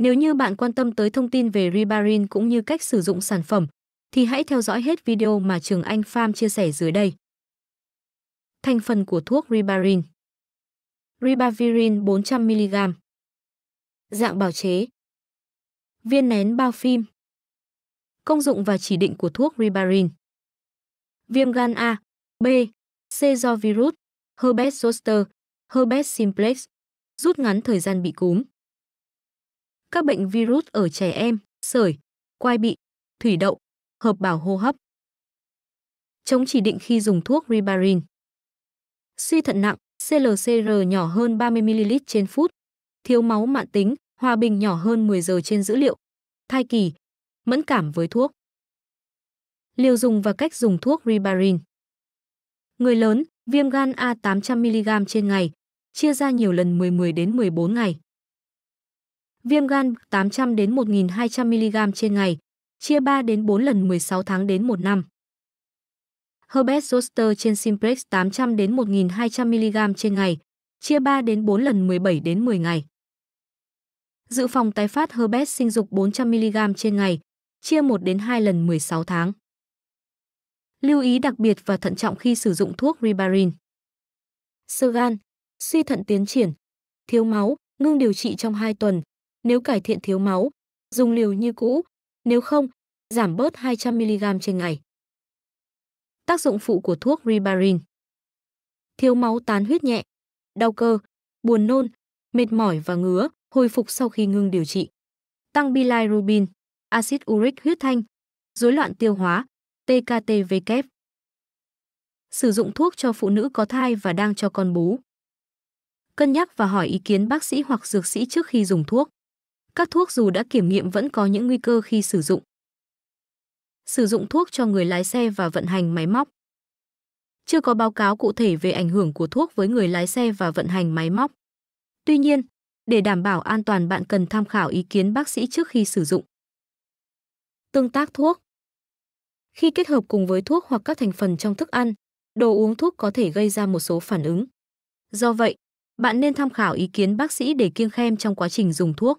Nếu như bạn quan tâm tới thông tin về Rebarin cũng như cách sử dụng sản phẩm, thì hãy theo dõi hết video mà Trường Anh Farm chia sẻ dưới đây. Thành phần của thuốc Ribarin Ribavirin 400mg Dạng bào chế Viên nén bao phim Công dụng và chỉ định của thuốc Ribarin Viêm gan A, B, C do virus, herpes zoster, herpes simplex, rút ngắn thời gian bị cúm các bệnh virus ở trẻ em, sởi, quai bị, thủy đậu, hợp bào hô hấp. Chống chỉ định khi dùng thuốc ribarin. Suy thận nặng, CLCR nhỏ hơn 30 ml trên phút, thiếu máu mạng tính, hòa bình nhỏ hơn 10 giờ trên dữ liệu, thai kỳ, mẫn cảm với thuốc. Liều dùng và cách dùng thuốc ribarin. Người lớn, viêm gan A 800 mg trên ngày, chia ra nhiều lần 10 10 đến 14 ngày. Viêm gan 800 đến 1.200 mg trên ngày, chia 3 đến 4 lần 16 tháng đến 1 năm. Herbert Zoster trên simplex 800 đến 1.200 mg trên ngày, chia 3 đến 4 lần 17 đến 10 ngày. Dự phòng tái phát Herbert sinh dục 400 mg trên ngày, chia 1 đến 2 lần 16 tháng. Lưu ý đặc biệt và thận trọng khi sử dụng thuốc Ribarin. Sơ gan, suy thận tiến triển, thiếu máu, ngưng điều trị trong 2 tuần, nếu cải thiện thiếu máu, dùng liều như cũ, nếu không, giảm bớt 200mg trên ngày. Tác dụng phụ của thuốc Ribarin Thiếu máu tán huyết nhẹ, đau cơ, buồn nôn, mệt mỏi và ngứa, hồi phục sau khi ngưng điều trị. Tăng bilirubin, axit uric huyết thanh, rối loạn tiêu hóa, TKTW. Sử dụng thuốc cho phụ nữ có thai và đang cho con bú. Cân nhắc và hỏi ý kiến bác sĩ hoặc dược sĩ trước khi dùng thuốc các thuốc dù đã kiểm nghiệm vẫn có những nguy cơ khi sử dụng. Sử dụng thuốc cho người lái xe và vận hành máy móc. Chưa có báo cáo cụ thể về ảnh hưởng của thuốc với người lái xe và vận hành máy móc. Tuy nhiên, để đảm bảo an toàn bạn cần tham khảo ý kiến bác sĩ trước khi sử dụng. Tương tác thuốc Khi kết hợp cùng với thuốc hoặc các thành phần trong thức ăn, đồ uống thuốc có thể gây ra một số phản ứng. Do vậy, bạn nên tham khảo ý kiến bác sĩ để kiêng khem trong quá trình dùng thuốc.